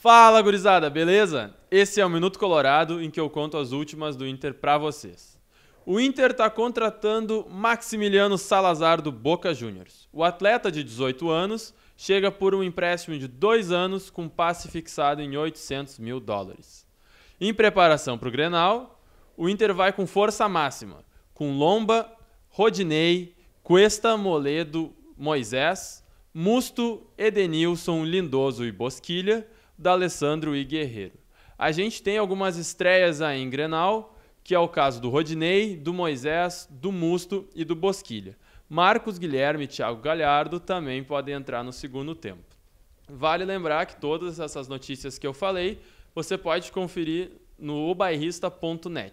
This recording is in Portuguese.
Fala, gurizada, beleza? Esse é o Minuto Colorado em que eu conto as últimas do Inter para vocês. O Inter está contratando Maximiliano Salazar do Boca Juniors. O atleta de 18 anos chega por um empréstimo de dois anos com passe fixado em 800 mil dólares. Em preparação para o Grenal, o Inter vai com força máxima, com Lomba, Rodinei, Cuesta, Moledo, Moisés, Musto, Edenilson, Lindoso e Bosquilha, da Alessandro e Guerreiro. A gente tem algumas estreias aí em Grenal, que é o caso do Rodinei, do Moisés, do Musto e do Bosquilha. Marcos Guilherme e Thiago Galhardo também podem entrar no segundo tempo. Vale lembrar que todas essas notícias que eu falei, você pode conferir no obairrista.net.